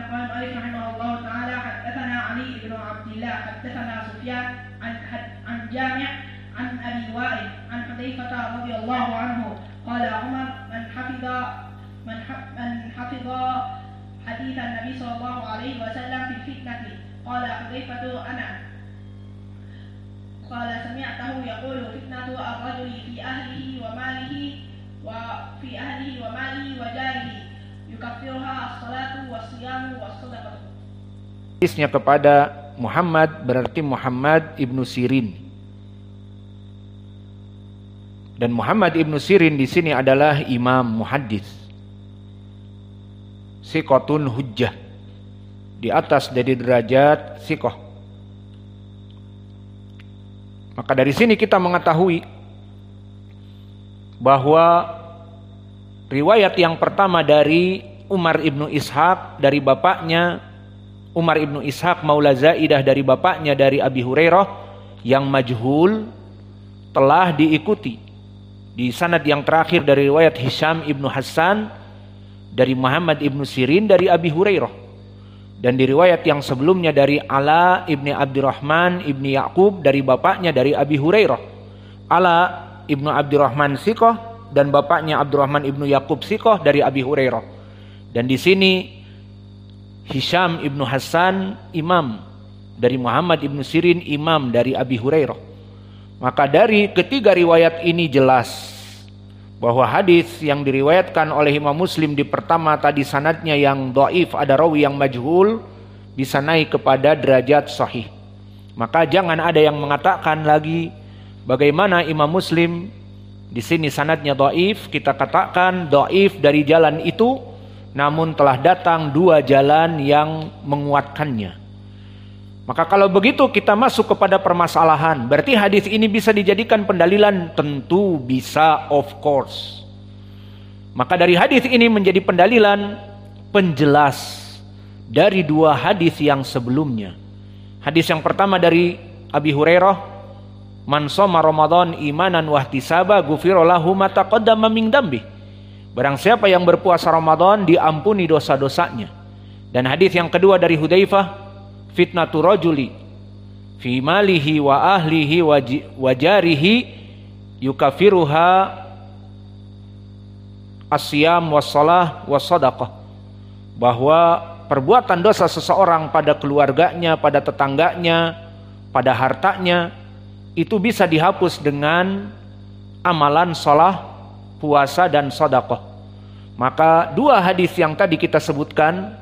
قال مالك رحمه الله تعالى حدثنا علي بن عبد الله حدثنا سفيان عن عن جامع عن ابي وائل عن حذيفه رضي الله عنه قال عمر من حفظ من من حفظ حديث النبي صلى الله عليه وسلم في الفتنه قال حذيفه انا قال سمعته يقول فتنه الرجل في اهله وماله Isnya kepada Muhammad berarti Muhammad ibnu Sirin. Dan Muhammad ibnu Sirin di sini adalah imam muhaddis. Sikotun hujjah. Di atas dari derajat sikoh. Maka dari sini kita mengetahui bahwa riwayat yang pertama dari Umar ibnu Ishaq dari bapaknya Umar ibnu Ishaq Maula Zaidah dari bapaknya dari Abi Hurairah yang majhul telah diikuti di sanad yang terakhir dari riwayat Hisham ibnu Hasan dari Muhammad ibnu Sirin dari Abi Hurairah dan di riwayat yang sebelumnya dari Ala ibni Abdurrahman ibni Yakub dari bapaknya dari Abi Hurairah Ala ibnu Abdurrahman Sikoh dan bapaknya Abdurrahman ibnu Yakub Sikoh dari Abi Hurairah dan di sini Hisham ibnu Hasan imam dari Muhammad ibnu Sirin imam dari Abi Hurairah. Maka dari ketiga riwayat ini jelas bahwa hadis yang diriwayatkan oleh Imam Muslim di pertama tadi sanatnya yang doif ada rawi yang majhul bisa naik kepada derajat sahih. Maka jangan ada yang mengatakan lagi bagaimana Imam Muslim di sini sanatnya doif kita katakan doif dari jalan itu namun telah datang dua jalan yang menguatkannya. Maka kalau begitu kita masuk kepada permasalahan, berarti hadis ini bisa dijadikan pendalilan tentu bisa of course. Maka dari hadis ini menjadi pendalilan penjelas dari dua hadis yang sebelumnya. Hadis yang pertama dari Abi Hurairah, "Man soma Ramadan imanan wahtisaba sabah lahu mamingdambih Barang siapa yang berpuasa Ramadan diampuni dosa-dosanya. Dan hadis yang kedua dari Hudzaifah, fitnatu rajuli fi malihi wa ahlihi wa jarihi yukafiruha asyam wassalah wassadaqah. Bahwa perbuatan dosa seseorang pada keluarganya, pada tetangganya, pada hartanya itu bisa dihapus dengan amalan sholat puasa dan sodakoh. Maka dua hadis yang tadi kita sebutkan,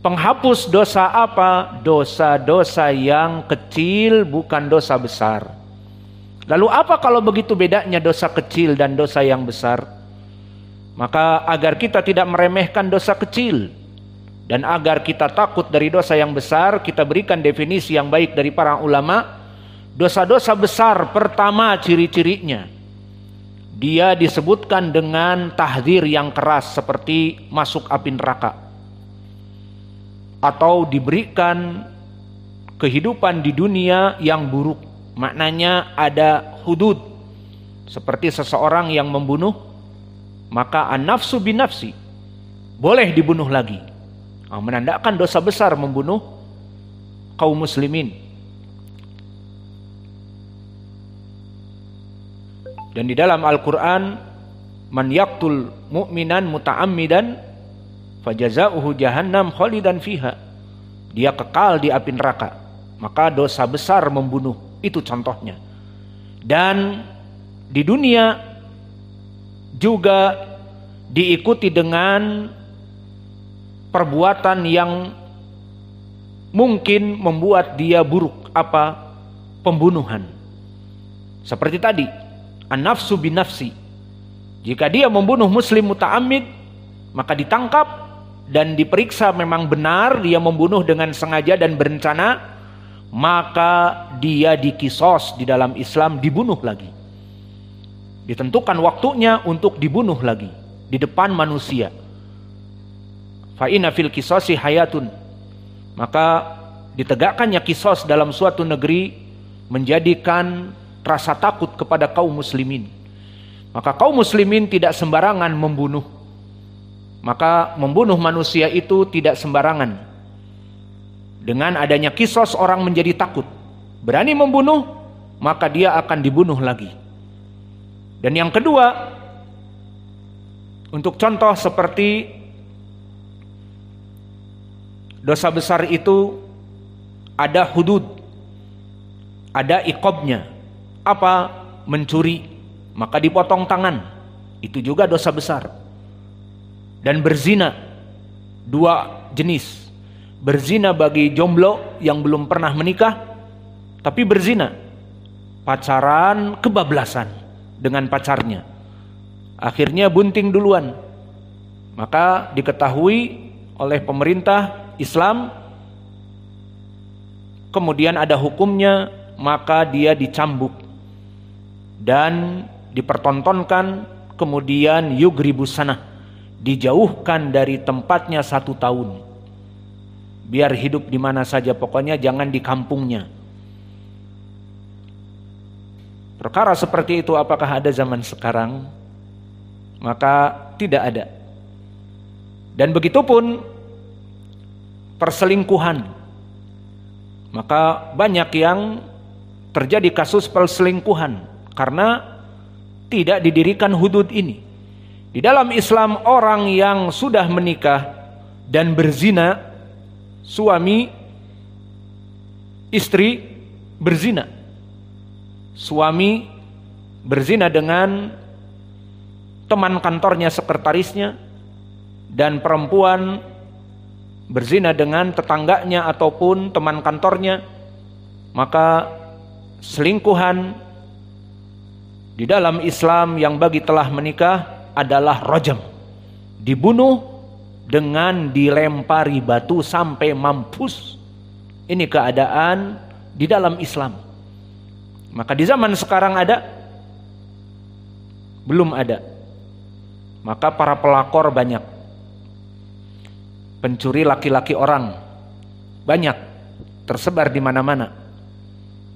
penghapus dosa apa? Dosa-dosa yang kecil bukan dosa besar. Lalu apa kalau begitu bedanya dosa kecil dan dosa yang besar? Maka agar kita tidak meremehkan dosa kecil dan agar kita takut dari dosa yang besar, kita berikan definisi yang baik dari para ulama. Dosa-dosa besar pertama ciri-cirinya dia disebutkan dengan tahdir yang keras seperti masuk api neraka atau diberikan kehidupan di dunia yang buruk maknanya ada hudud seperti seseorang yang membunuh maka an-nafsu binafsi boleh dibunuh lagi ah, menandakan dosa besar membunuh kaum muslimin Dan di dalam Al-Qur'an man yaktul mu'minan muta'ammidan fajaza'uhu jahannam khalidan fiha. Dia kekal di api neraka. Maka dosa besar membunuh itu contohnya. Dan di dunia juga diikuti dengan perbuatan yang mungkin membuat dia buruk apa pembunuhan. Seperti tadi, an-nafsu bin nafsi. Jika dia membunuh muslim muta'amid, maka ditangkap dan diperiksa memang benar dia membunuh dengan sengaja dan berencana, maka dia dikisos di dalam Islam dibunuh lagi. Ditentukan waktunya untuk dibunuh lagi di depan manusia. Fa'ina fil kisosi hayatun. Maka ditegakkannya kisos dalam suatu negeri menjadikan rasa takut kepada kaum muslimin. Maka kaum muslimin tidak sembarangan membunuh. Maka membunuh manusia itu tidak sembarangan. Dengan adanya kisos orang menjadi takut. Berani membunuh, maka dia akan dibunuh lagi. Dan yang kedua, untuk contoh seperti dosa besar itu ada hudud, ada ikobnya, apa mencuri maka dipotong tangan itu juga dosa besar dan berzina dua jenis berzina bagi jomblo yang belum pernah menikah tapi berzina pacaran kebablasan dengan pacarnya akhirnya bunting duluan maka diketahui oleh pemerintah Islam kemudian ada hukumnya maka dia dicambuk dan dipertontonkan kemudian yugribu sana dijauhkan dari tempatnya satu tahun biar hidup di mana saja pokoknya jangan di kampungnya perkara seperti itu apakah ada zaman sekarang maka tidak ada dan begitu pun perselingkuhan maka banyak yang terjadi kasus perselingkuhan karena tidak didirikan hudud ini. Di dalam Islam orang yang sudah menikah dan berzina suami istri berzina. Suami berzina dengan teman kantornya sekretarisnya dan perempuan berzina dengan tetangganya ataupun teman kantornya maka selingkuhan di dalam Islam yang bagi telah menikah adalah rojem. Dibunuh dengan dilempari batu sampai mampus. Ini keadaan di dalam Islam. Maka di zaman sekarang ada? Belum ada. Maka para pelakor banyak. Pencuri laki-laki orang banyak tersebar di mana-mana.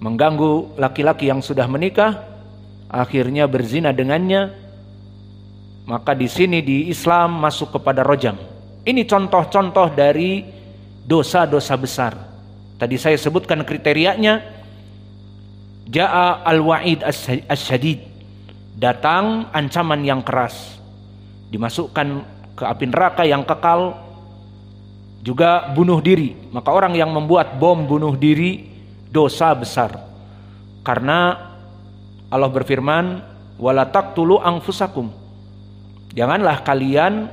Mengganggu laki-laki yang sudah menikah akhirnya berzina dengannya maka di sini di Islam masuk kepada rojam ini contoh-contoh dari dosa-dosa besar tadi saya sebutkan kriterianya jaa al-wa'id as-syadid datang ancaman yang keras dimasukkan ke api neraka yang kekal juga bunuh diri maka orang yang membuat bom bunuh diri dosa besar karena Allah berfirman, "Wala taqtulu anfusakum." Janganlah kalian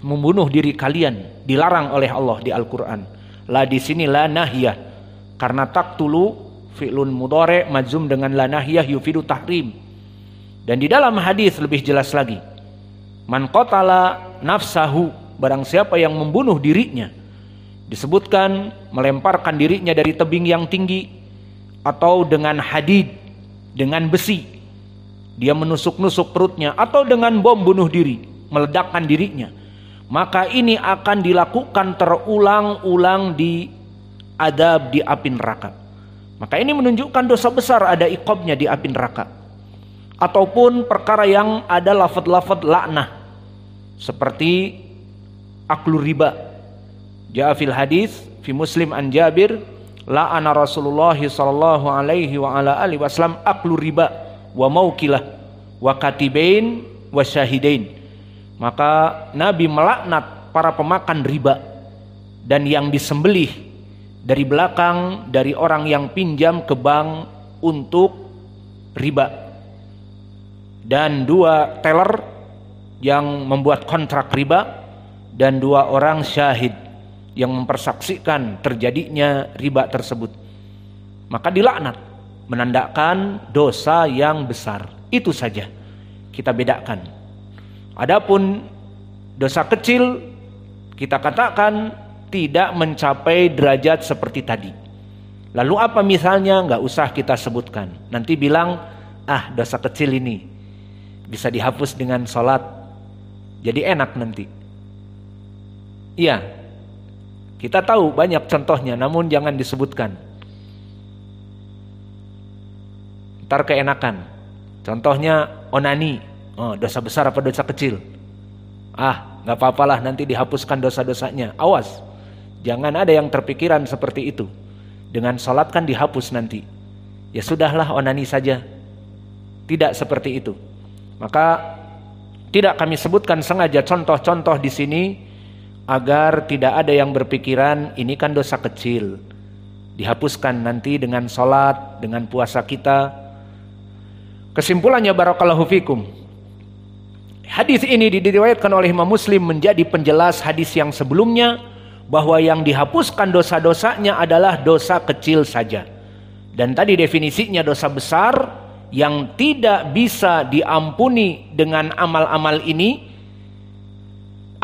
membunuh diri kalian, dilarang oleh Allah di Al-Qur'an. La di sini la nahiyah. Karena taktulu fi'lun mudore majum dengan la nahiyah yufidu tahrim. Dan di dalam hadis lebih jelas lagi. Man qatala nafsahu, barang siapa yang membunuh dirinya, disebutkan melemparkan dirinya dari tebing yang tinggi atau dengan hadid dengan besi dia menusuk-nusuk perutnya atau dengan bom bunuh diri meledakkan dirinya maka ini akan dilakukan terulang-ulang di adab di api neraka maka ini menunjukkan dosa besar ada ikobnya di api neraka ataupun perkara yang ada lafad-lafad laknah seperti aklu riba jafil hadis fi muslim an jabir la'ana Rasulullah sallallahu alaihi wa ala alihi wasallam aklu riba wa maukilah wa katibain wa syahidain. Maka Nabi melaknat para pemakan riba dan yang disembelih dari belakang dari orang yang pinjam ke bank untuk riba. Dan dua teller yang membuat kontrak riba dan dua orang syahid yang mempersaksikan terjadinya riba tersebut. Maka dilaknat, menandakan dosa yang besar. Itu saja kita bedakan. Adapun dosa kecil kita katakan tidak mencapai derajat seperti tadi. Lalu apa misalnya nggak usah kita sebutkan. Nanti bilang ah dosa kecil ini bisa dihapus dengan sholat. Jadi enak nanti. Iya, kita tahu banyak contohnya, namun jangan disebutkan. Ntar keenakan. Contohnya onani, oh, dosa besar apa dosa kecil? Ah, nggak apa-apalah nanti dihapuskan dosa-dosanya. Awas, jangan ada yang terpikiran seperti itu. Dengan sholat kan dihapus nanti. Ya sudahlah onani saja. Tidak seperti itu. Maka tidak kami sebutkan sengaja contoh-contoh di sini agar tidak ada yang berpikiran ini kan dosa kecil. Dihapuskan nanti dengan sholat, dengan puasa kita. Kesimpulannya barakallahu fikum. Hadis ini diriwayatkan oleh Imam Muslim menjadi penjelas hadis yang sebelumnya bahwa yang dihapuskan dosa-dosanya adalah dosa kecil saja. Dan tadi definisinya dosa besar yang tidak bisa diampuni dengan amal-amal ini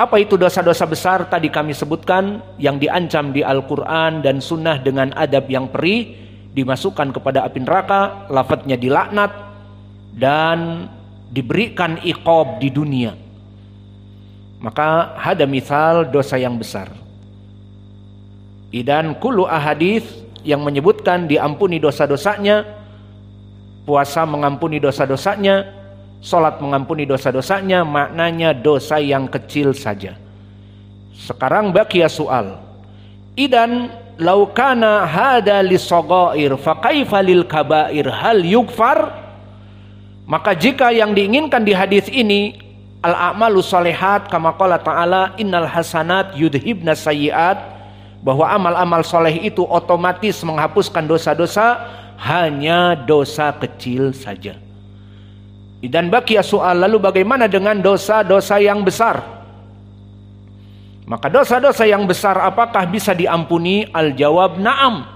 apa itu dosa-dosa besar tadi kami sebutkan yang diancam di Al-Quran dan sunnah dengan adab yang perih dimasukkan kepada api neraka, lafadznya dilaknat dan diberikan iqob di dunia. Maka ada misal dosa yang besar. Idan kulu ahadith yang menyebutkan diampuni dosa-dosanya, puasa mengampuni dosa-dosanya, Sholat mengampuni dosa-dosanya, maknanya dosa yang kecil saja. Sekarang bakia ya soal. Idan laukana hada lisogoir fakaifa lil kabair hal yukfar maka jika yang diinginkan di hadis ini al a'malu solehat kama ta'ala innal hasanat yudhibna sayyiat bahwa amal-amal soleh itu otomatis menghapuskan dosa-dosa hanya dosa kecil saja. Dan bakia soal lalu bagaimana dengan dosa-dosa yang besar? Maka dosa-dosa yang besar apakah bisa diampuni? Al-jawab na'am.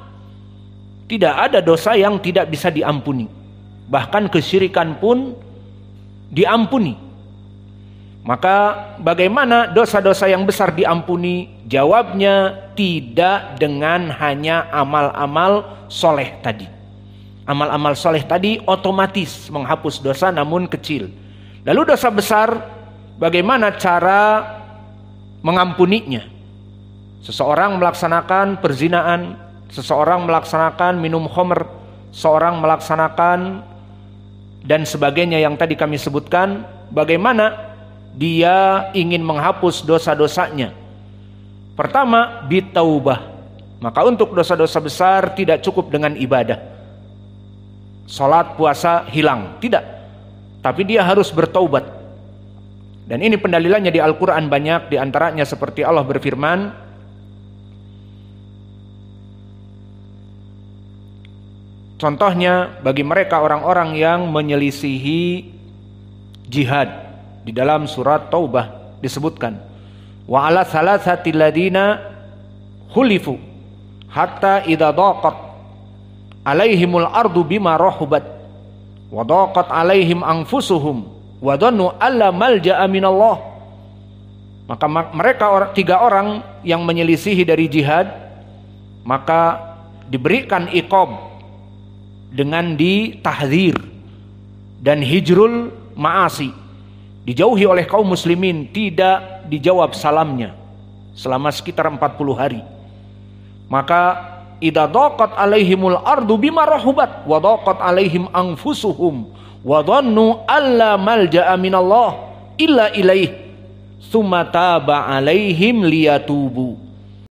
Tidak ada dosa yang tidak bisa diampuni. Bahkan kesyirikan pun diampuni. Maka bagaimana dosa-dosa yang besar diampuni? Jawabnya tidak dengan hanya amal-amal soleh tadi amal-amal soleh tadi otomatis menghapus dosa namun kecil. Lalu dosa besar bagaimana cara mengampuninya? Seseorang melaksanakan perzinaan, seseorang melaksanakan minum homer, seorang melaksanakan dan sebagainya yang tadi kami sebutkan, bagaimana dia ingin menghapus dosa-dosanya? Pertama, bitaubah. Maka untuk dosa-dosa besar tidak cukup dengan ibadah Sholat puasa hilang. Tidak. Tapi dia harus bertaubat. Dan ini pendalilannya di Al-Qur'an banyak diantaranya seperti Allah berfirman Contohnya bagi mereka orang-orang yang menyelisihi jihad di dalam surat Taubah disebutkan wa ala salasati ladina hulifu hatta idha daqat alaihimul ardu bima rahubat wadaqat alaihim anfusuhum wadannu alla malja'a minallah maka mereka tiga orang yang menyelisihi dari jihad maka diberikan iqab dengan ditahzir dan hijrul maasi dijauhi oleh kaum muslimin tidak dijawab salamnya selama sekitar 40 hari maka Ida dokot alaihimul ardu bima rahubat wa dokot alaihim anfusuhum wa dhannu alla malja'a minallah illa ilaih summa taba alaihim liyatubu